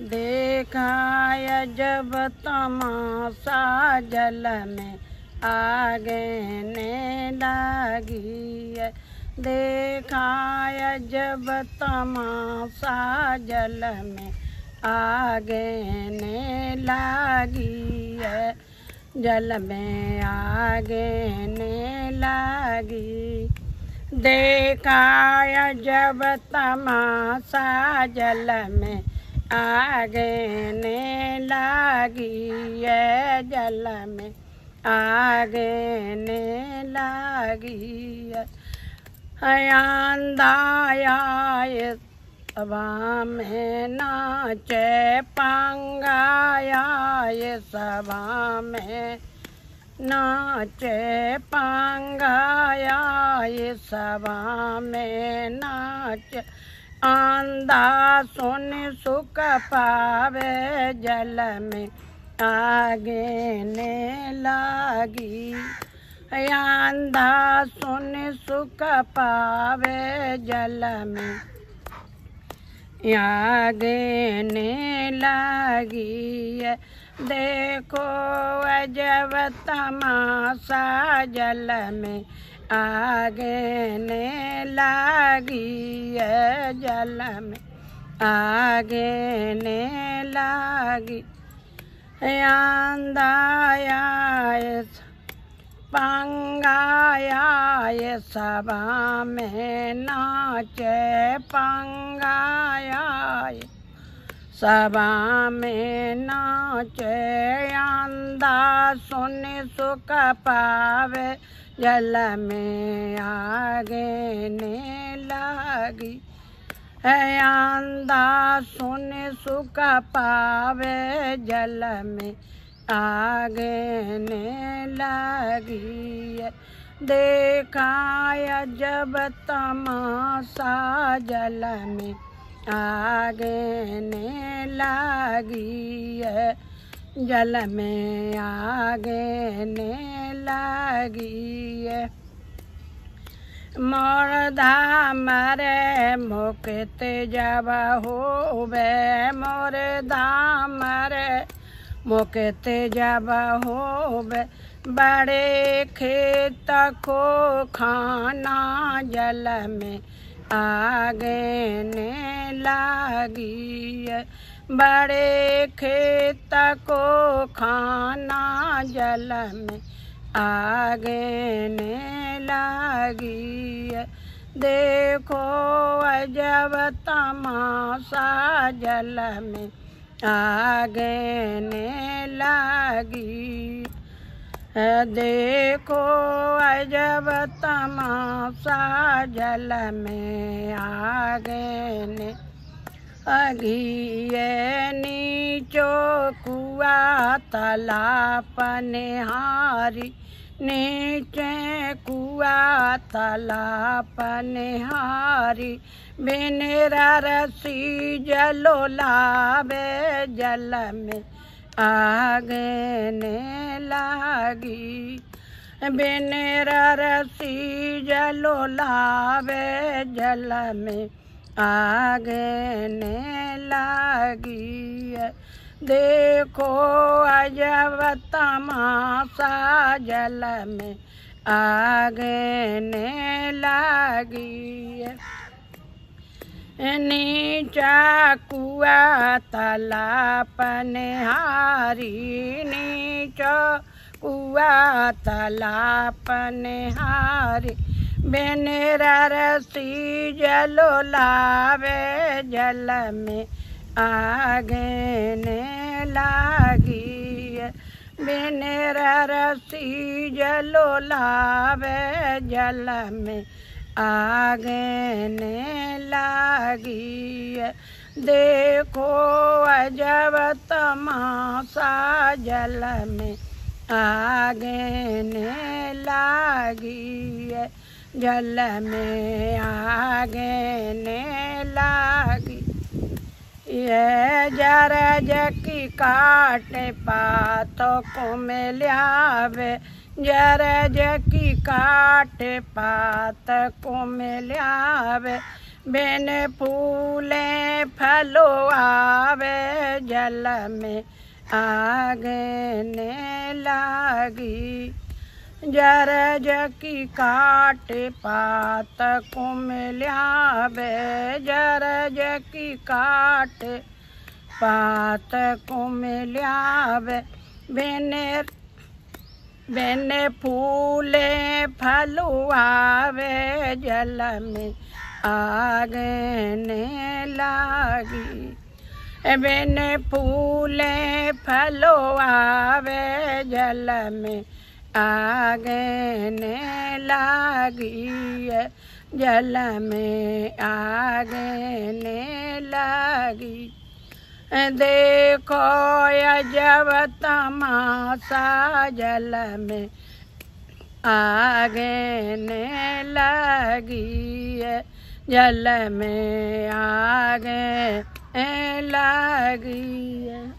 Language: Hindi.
देखा जब तमाशा जल में आगे ने लगी देखा जब तमाशा जल में आगे ने लागी है जल में आगे ने लागी देखा जब तमाशा जल में आगने लागी है जल में आगने लागी है आंदाया सभा में नाचे पंगाया ये सभा में नाचे पंगाया ये सभा में नाच आंदा सुन सुख पावे जल में आगे ने लागी आंधा सुन सुख पावे जल में आगे ने लागी देखो अजब तमाशा जल में आगने लागी है जल में आगने लागी आंदाया पंगाया ये सभा में नाचे पंगाया सभा में नाचे आंदा सुन सुख पावे जल में आगे ने लागी आंदा सुन सुख पावे जल में आगे ने लागी देखा जब तमाशा जल में आगे ने लागी है जल में ने लगी है मोरधा मरे मुक्त जब हो बे मोरधा मरे मुक्त जब हो बे बड़े खेत को खाना जल में ने लगी है बड़े खेत को खाना जल में आगे ने लागी देखो अजब तमाशा जल में आगे ने लगी देखो अजब तमाशा जल में आगे ने अघिए नीचो तला पनहारी नीचे कुआ तला पनहारी बिनेरा रसी जलो लावे जल में ने लागी बिनेरा रसी जलो लावे जल में ने लगी है देखो अजब तमाशा जल में ने लगी है नीचा कुआ तला पनहारी नीचा कुआ तला पनहारी बिनेरा रसी जलो लावे जल में ने लागी बिनेरा रसी जलो लावे जल में ने लागी देखो अजब तमाशा जल में ने लागी जल में ने लागी ये जर जकी काटे पातो को मिलावे जर जकी काटे पात को मिलावे बिन फूले फलो आवे जल में ने लागी जर जकी काट पात कुमल्याबे जर जकी काट पात कुमल्याबे बेने बेने फूले फलुआवे जल में ने लागी बेने फूले फलो आवे जल में आगने लागी जल में आगने लागी देखो जब तमाशा जल में आगने लागी जल में आगे लागी